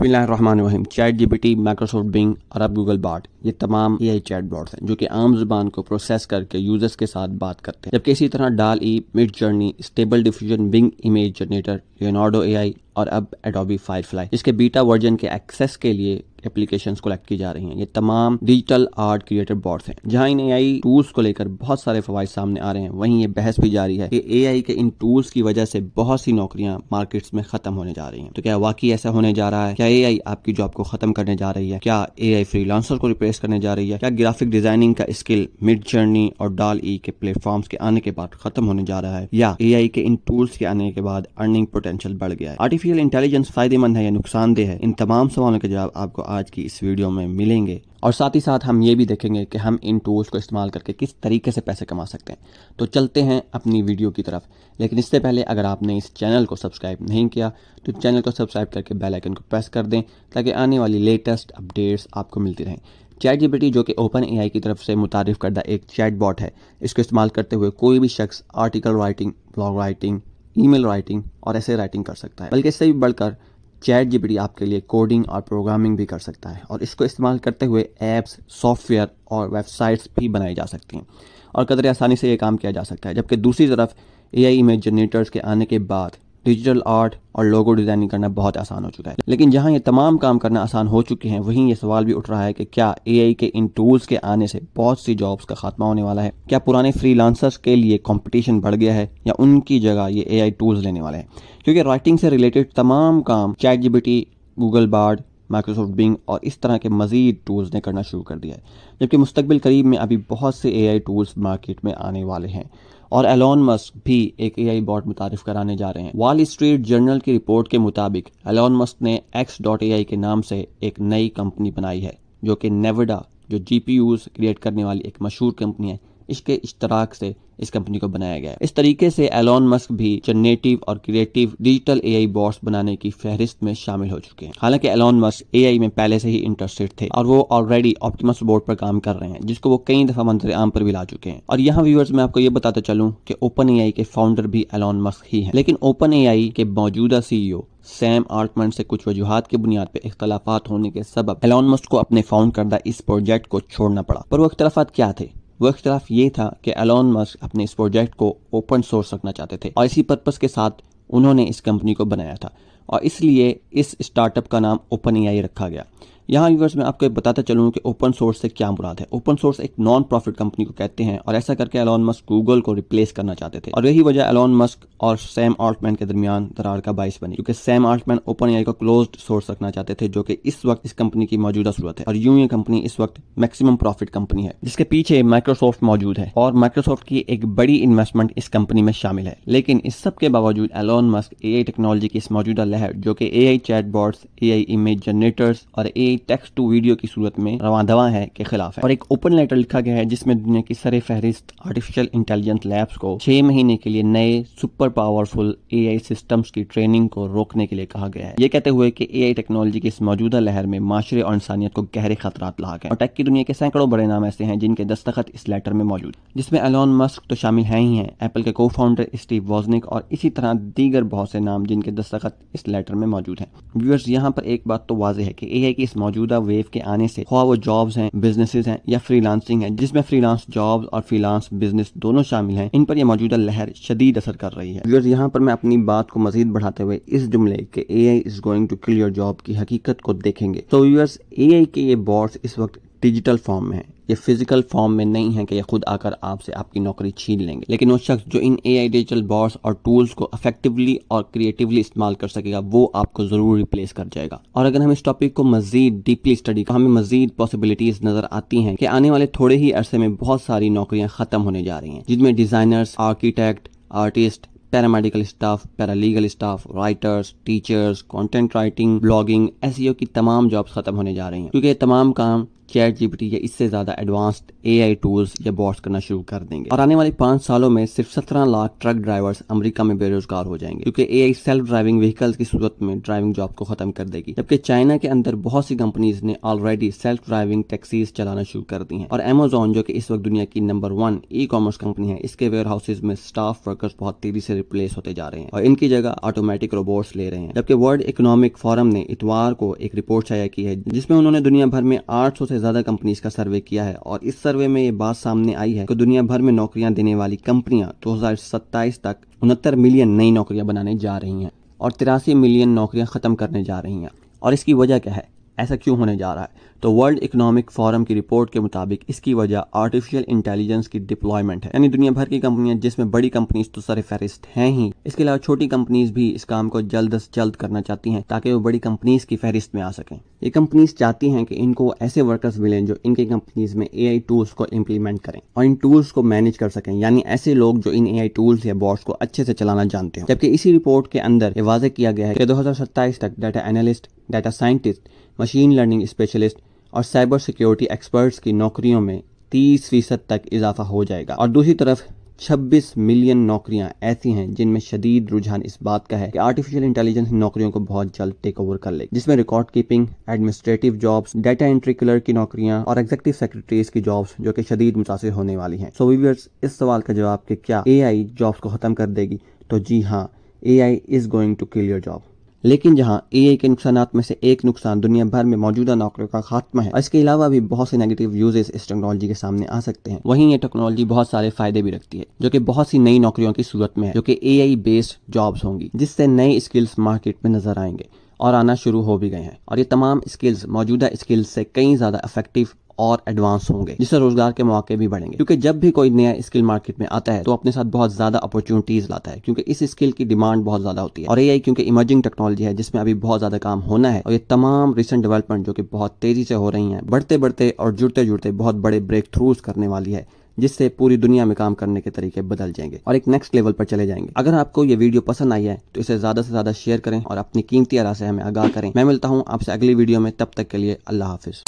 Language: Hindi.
रहीम chat G P T Microsoft Bing और अब गूगल बाट ये तमाम ए आई चैट बॉर्ड हैं जो कि आम जुबान को प्रोसेस करके यूजर्स के साथ बात करते हैं जबकि इसी तरह Dall E mid journey stable diffusion Bing image generator Leonardo A I और अब एडोबी फ्लाई इसके बीटा वर्जन के एक्सेस के लिए एप्लीकेशन कलेक्ट की जा रही हैं ये तमाम डिजिटल आर्ट क्रिएटर बोर्ड हैं जहां इन ए आई टूल्स को लेकर बहुत सारे फवाद सामने आ रहे हैं वहीं ये बहस भी जारी है कि ए के इन टूल्स की वजह से बहुत सी नौकरियां मार्केट्स में खत्म होने जा रही हैं तो क्या वाकई ऐसा होने जा रहा है क्या ए आई आपकी जॉब को खत्म करने जा रही है क्या ए आई फ्रीलांसर को रिप्लेस करने जा रही है क्या ग्राफिक डिजाइनिंग का स्किल मिड जर्नी और डाल ई e के प्लेटफॉर्म के आने के बाद खत्म होने जा रहा है या ए आई के इन टूल्स के आने के बाद अर्निंग पोटेंशियल बढ़ गया है आर्टिफिशियल इंटेलिजेंस फायदेमंद है या नुकसानदेह है इन तमाम सवालों के जवाब आपको आज की इस वीडियो में मिलेंगे और साथ ही साथ हम ये भी देखेंगे कि हम इन टूल्स को इस्तेमाल करके किस तरीके से पैसे कमा सकते हैं तो चलते हैं अपनी वीडियो की तरफ लेकिन इससे पहले अगर आपने इस चैनल को सब्सक्राइब नहीं किया तो चैनल को सब्सक्राइब करके बेल आइकन को प्रेस कर दें ताकि आने वाली लेटेस्ट अपडेट्स आपको मिलती रहें चैट बेटी जो कि ओपन एआई की तरफ से मुतारफ़ करदा एक चैट बॉट है इसको इस्तेमाल करते हुए कोई भी शख्स article writing blog writing email writing और ऐसे राइटिंग कर सकता है बल्कि इससे भी बढ़कर चैट जी आपके लिए कोडिंग और प्रोग्रामिंग भी कर सकता है और इसको इस्तेमाल करते हुए ऐप्स सॉफ्टवेयर और वेबसाइट्स भी बनाई जा सकती हैं और कदर आसानी से ये काम किया जा सकता है जबकि दूसरी तरफ ए आई इमेज जनरेटर्स के आने के बाद डिजिटल आर्ट और लोगो डिज़ाइनिंग करना बहुत आसान हो चुका है लेकिन जहां ये तमाम काम करना आसान हो चुके हैं वहीं ये सवाल भी उठ रहा है कि क्या एआई के इन टूल्स के आने से बहुत सी जॉब्स का खात्मा होने वाला है क्या पुराने फ्रीलांसर्स के लिए कंपटीशन बढ़ गया है या उनकी जगह ये आई टूल्स लेने वाले हैं क्योंकि राइटिंग से रिलेटेड तमाम काम chat GPT Google Bard Microsoft Bing और इस तरह के मजीद टूल्स ने करना शुरू कर दिया है जबकि मुस्तबिल करीब में अभी बहुत से ए टूल्स मार्केट में आने वाले हैं और एलोन मस्क भी एक ए आई बॉट मुतारफ कराने जा रहे हैं वॉल स्ट्रीट जर्नल की रिपोर्ट के मुताबिक एलोन मस्क ने एक्स डॉट ए आई के नाम से एक नई कंपनी बनाई है जो कि नेवडा जो जी पी यूज क्रिएट करने वाली एक मशहूर कंपनी है इसके इश्तराक से इस कंपनी को बनाया गया इस तरीके से एलोन मस्क भी जनरेटिव और क्रिएटिव डिजिटल एआई बॉट्स बनाने की फहरिस्त में शामिल हो चुके हैं हालांकि एलोन मस्क एआई में पहले से ही इंटरेस्टेड थे और वो ऑलरेडी ऑप्टिमस बोर्ड पर काम कर रहे हैं जिसको वो कई दफा मंजर आम पर भी ला चुके हैं और यहाँ व्यूअर्स मैं आपको ये बताता चलूँ की ओपन ए के फाउंडर भी एलोन मस्क ही है लेकिन ओपन ए के मौजूदा सीईओ सैम आर्टमैन से कुछ वजूहत की बुनियाद पर इख्तलाफात होने के सब एलोन मस्क को अपने फाउंड करदा इस प्रोजेक्ट को छोड़ना पड़ा पर वो इख्तलाफात क्या थे वो इख्तलाफ ये था कि एलोन मस्क अपने इस प्रोजेक्ट को ओपन सोर्स रखना चाहते थे और इसी पर्पज़ के साथ उन्होंने इस कंपनी को बनाया था और इसलिए इस स्टार्टअप का नाम ओपन ए रखा गया यहाँ यूवर्स मैं आपको बताता चलूँ कि ओपन सोर्स से क्या मुराद है ओपन सोर्स एक नॉन प्रॉफिट कंपनी को कहते हैं और ऐसा करके एलॉन मस्क गूगल को रिप्लेस करना चाहते थे और यही वजह एलॉन मस्क और सैम आर्टमैन के दरमियान दरार का बाइस बनी क्योंकि सैम आर्टमैन ओपन एआई को क्लोज सोर्स रखना चाहते थे जो कि इस वक्त इस कंपनी की मौजूदा सूरत है और यू ये कंपनी इस वक्त मैक्सिमम प्रॉफिट कंपनी है जिसके पीछे माइक्रोसॉफ्ट मौजूद है और माइक्रोसॉफ्ट की एक बड़ी इन्वेस्टमेंट इस कंपनी में शामिल है लेकिन इस सब के बावजूद एलॉन मस्क ए टेक्नोलॉजी की इस मौजूदा लहर जो कि A I chat bot A image generators और ए टेक्स्ट टू वीडियो की सूरत में रवा दवा है के खिलाफ है और एक ओपन लेटर लिखा गया है जिसमें दुनिया की सरे फहरिस्त आर्टिफिशियल इंटेलिजेंस लैब्स को छह महीने के लिए नए super powerful A I systems की ट्रेनिंग को रोकने के लिए कहा गया है ये कहते हुए कि ए आई टेक्नोलॉजी की इस मौजूदा लहर में माशरे और इंसानियत को गहरे खतरा लाक है और टेक की दुनिया के सैकड़ों बड़े नाम ऐसे हैं जिनके दस्तखत इस लेटर में मौजूद जिसमें एलॉन मस्क तो शामिल है ही हैं एप्पल के को फाउंडर स्टीव वॉजनिक और इसी तरह दीगर बहुत से नाम जिनके दस्तखत इस लेटर में मौजूद हैं व्यूअर्स यहाँ पर एक बात तो वाजह है कि ए आई की इस मौजूदा वेव के आने से ख्वा वो जॉब्स हैं बिजनेसेस हैं या फ्रीलांसिंग है जिसमें फ्रीलांस जॉब्स और फ्रीलांस बिजनेस दोनों शामिल हैं इन पर यह मौजूदा लहर शदीद असर कर रही है यहाँ पर मैं अपनी बात को मजीद बढ़ाते हुए इस जुमले के A I is going to kill job की हकीकत को देखेंगे तो व्यूअर्स ए आई के ये बॉर्ड्स इस वक्त डिजिटल फॉर्म में है ये फिजिकल फॉर्म में नहीं है कि ये खुद आकर आपसे आपकी नौकरी छीन लेंगे लेकिन वो शख्स जो इन ए आई डिजिटल बॉर्ड्स और टूल्स को अफेक्टिवली और क्रिएटिवली इस्तेमाल कर सकेगा वो आपको ज़रूर रिप्लेस कर जाएगा और अगर हम इस टॉपिक को मजीद डीपली स्टडी कर हमें मजीद पॉसिबिलिटीज नजर आती हैं कि आने वाले थोड़े ही अरसे में बहुत सारी नौकरियां खत्म होने जा रही हैं जिनमें designers architect artist paramedical staff paralegal staff writers teachers content writing blogging एस की तमाम जॉब्स खत्म होने जा रही हैं क्योंकि तमाम काम चैट जीपीटी या इससे ज्यादा एडवांस्ड एआई टूल्स या बॉट्स करना शुरू कर देंगे और आने वाले पांच सालों में सिर्फ सत्रह लाख ट्रक ड्राइवर्स अमेरिका में बेरोजगार हो जाएंगे क्योंकि एआई सेल्फ ड्राइविंग व्हीकल्स की सूरत में ड्राइविंग जॉब को खत्म कर देगी जबकि चाइना के अंदर बहुत सी कंपनीज ने ऑलरेडी सेल्फ ड्राइविंग टैक्सीज चलाना शुरू कर दी है और एमेजोन जो की इस वक्त दुनिया की number one e commerce company है इसके वेयर हाउसेज में स्टाफ वर्कर्स बहुत तेजी से रिप्लेस होते जा रहे हैं और इनकी जगह ऑटोमेटिक रोबोट्स ले रहे हैं जबकि वर्ल्ड इकोनॉमिक फोरम ने इतवार को एक रिपोर्ट शाया की है जिसमें उन्होंने दुनिया भर में 800 से ज्यादा कंपनीज का सर्वे किया है और इस सर्वे में ये बात सामने आई है कि दुनिया भर में नौकरियां देने वाली कंपनियां दो तक उनहत्तर मिलियन नई नौकरियां बनाने जा रही हैं और तिरासी मिलियन नौकरियां ख़त्म करने जा रही हैं और इसकी वजह क्या है ऐसा क्यों होने जा रहा है तो वर्ल्ड इकोनॉमिक फोरम की रिपोर्ट के मुताबिक इसकी वजह आर्टिफिशियल इंटेलिजेंस की डिप्लॉयमेंट है यानी दुनिया भर की कंपनियां जिसमें बड़ी कंपनीज तो सर फहरिस्त हैं ही इसके अलावा छोटी कंपनीज भी इस काम को जल्द अज जल्द करना चाहती हैं ताकि वो बड़ी कंपनीज की फहरिस्त में आ सकें ये कंपनीज चाहती हैं कि इनको ऐसे वर्कर्स मिलें जो इनकी कंपनीज में ए टूल्स को इम्प्लीमेंट करें और इन टूल्स को मैनेज कर सकें यानी ऐसे लोग जो इन ए टूल्स या बॉट्स को अच्छे से चलाना जानते हैं जबकि इसी रिपोर्ट के अंदर ये किया गया है कि दो तक data analyst data scientist machine learning specialist और साइबर सिक्योरिटी एक्सपर्ट्स की नौकरियों में तीस फीसद तक इजाफा हो जाएगा और दूसरी तरफ 26 मिलियन नौकरियां ऐसी हैं जिनमें शदीद रुझान इस बात का है कि आर्टिफिशियल इंटेलिजेंस नौकरियों को बहुत जल्द टेक ओवर कर ले जिसमें record keeping administrative jobs data entry clerk की नौकरियां और एग्जीक्यूटिव सेक्रेटरीज की जॉब्स जो कि शदीद मुतासर होने वाली हैं सो so, वीवर्स इस सवाल का जवाब कि क्या ए जॉब्स को ख़त्म कर देगी तो जी हाँ A I is going to kill your job लेकिन जहां ए के नुकसान में से एक नुकसान दुनिया भर में मौजूदा नौकरियों का खात्मा है इसके अलावा भी बहुत से नेगेटिव यूजेस इस टेक्नोलॉजी के सामने आ सकते हैं वहीं ये टेक्नोलॉजी बहुत सारे फायदे भी रखती है जो कि बहुत सी नई नौकरियों की सूरत में है जो कि ए बेस्ड जॉब्स होंगी जिससे नए स्किल्स मार्केट में नजर आएंगे और आना शुरू हो भी गए हैं और ये तमाम स्किल्स मौजूदा स्किल्स से कई ज़्यादा इफेक्टिव और एडवांस होंगे जिससे रोजगार के मौके भी बढ़ेंगे क्योंकि जब भी कोई नया स्किल मार्केट में आता है तो अपने साथ बहुत ज्यादा अपॉर्चुनिटीज लाता है क्योंकि इस स्किल की डिमांड बहुत ज्यादा होती है और ए क्योंकि इमर्जिंग टेक्नोलॉजी है जिसमें अभी बहुत ज्यादा काम होना है और ये तमाम रिसेंट डेवलपमेंट जो कि बहुत तेजी से हो रही है बढ़ते बढ़ते और जुड़ते जुड़ते बहुत बड़े ब्रेक थ्रूज करने वाली है जिससे पूरी दुनिया में काम करने के तरीके बदल जाएंगे और एक नेक्स्ट लेवल पर चले जाएंगे अगर आपको ये वीडियो पसंद आई है तो इसे ज्यादा से ज्यादा शेयर करें और अपनी कीमती आरा से हमें आगाह करें मैं मिलता हूँ आपसे अगली वीडियो में तब तक के लिए अल्लाह हाफिज